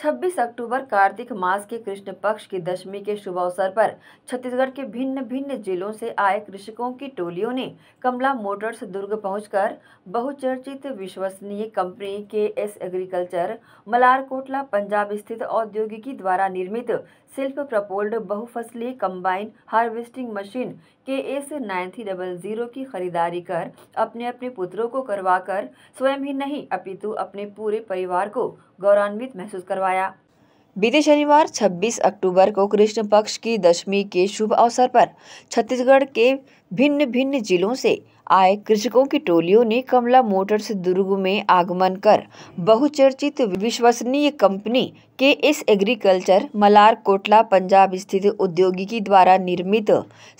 26 अक्टूबर कार्तिक मास के कृष्ण पक्ष की दशमी के शुभ अवसर पर छत्तीसगढ़ के भिन्न भिन्न जिलों से आए कृषकों की टोलियों ने कमला मोटर्स दुर्ग पहुंचकर बहुचर्चित विश्वसनीय company K S agriculture मलारकोटला Punjab स्थित औद्योगिकी द्वारा निर्मित सेल्फ प्रपोल्ड बहुफसली combine harvesting machine K S nine three double zero की खरीदारी कर अपने अपने पुत्रों को करवाकर स्वयं ही नहीं अपितु अपने पूरे परिवार को गौरवान्वित महसूस करवाया बीते शनिवार 26 अक्टूबर को कृष्ण पक्ष की दशमी के शुभ अवसर पर छत्तीसगढ़ के भिन्न भिन्न जिलों से आए कृषकों की टोलियों ने कमला मोटर्स दुर्ग में आगमन कर बहुचर्चित विश्वसनीय company K S agriculture Malerkotla Punjab स्थित औद्योगिकी द्वारा निर्मित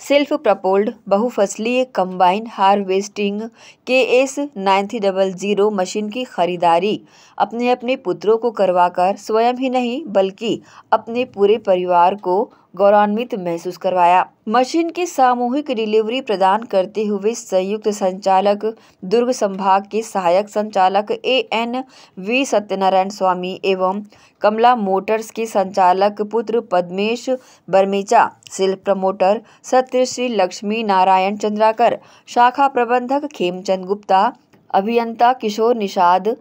सेल्फ प्रपोल्ड बहुफसलीय combine harvesting K S nine double zero machine की खरीदारी अपने अपने पुत्रों को करवाकर स्वयं ही नहीं बल्कि अपने पूरे परिवार को गौरवान्वित महसूस करवाया मशीन की सामूहिक डिलीवरी प्रदान करते हुए संयुक्त संचालक दुर्ग संभाग के सहायक संचालक A N V Satyanarayan Swami एवं कमला मोटर्स के संचालक पुत्र पद्मेश बर्मेचा सेल्फ प्रमोटर सत्य श्री लक्ष्मी नारायण चंद्राकर शाखा प्रबंधक खेमचंद गुप्ता अभियंता किशोर निषाद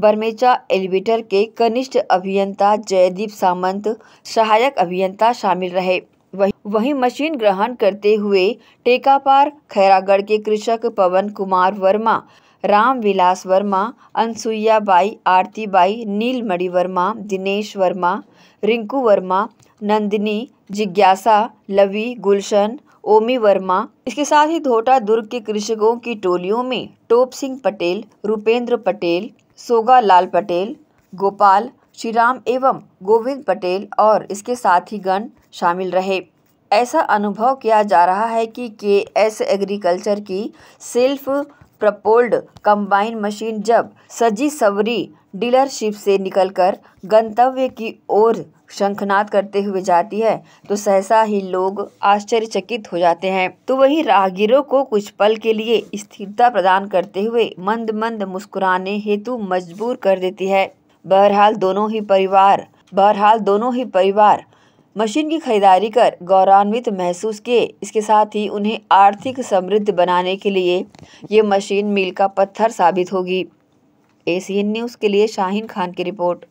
बर्मेचा एलिवेटर के कनिष्ठ अभियंता जयदीप सामंत सहायक अभियंता शामिल रहे वही वही मशीन ग्रहण करते हुए टेकापार खैरागढ़ के कृषक पवन कुमार वर्मा राम विलास वर्मा अनसुईया बाई आरती बाई नीलमणि वर्मा दिनेश वर्मा रिंकू वर्मा नंदिनी जिज्ञासा लवी गुलशन ओमी वर्मा इसके साथ ही धोटा दुर्ग के कृषकों की टोलियों में टोप सिंह पटेल रूपेंद्र पटेल सोगा लाल पटेल गोपाल श्रीराम एवं गोविंद पटेल और इसके साथ ही गण शामिल रहे ऐसा अनुभव किया जा रहा है कि के एस एग्रीकल्चर की सेल्फ प्रपोल्ड कंबाइन मशीन जब सजी सवरी डीलरशिप से निकलकर गंतव्य की ओर शंखनाद करते हुए जाती है तो सहसा ही लोग आश्चर्यचकित हो जाते हैं तो वही राहगीरों को कुछ पल के लिए स्थिरता प्रदान करते हुए मंद मंद मुस्कुराने हेतु मजबूर कर देती है बहरहाल दोनों ही परिवार बहरहाल दोनों ही परिवार मशीन की खरीदारी कर गौरवान्वित महसूस किए इसके साथ ही उन्हें आर्थिक समृद्ध बनाने के लिए ये मशीन मील का पत्थर साबित होगी एशियन न्यूज़ के लिए शाहीन खान की रिपोर्ट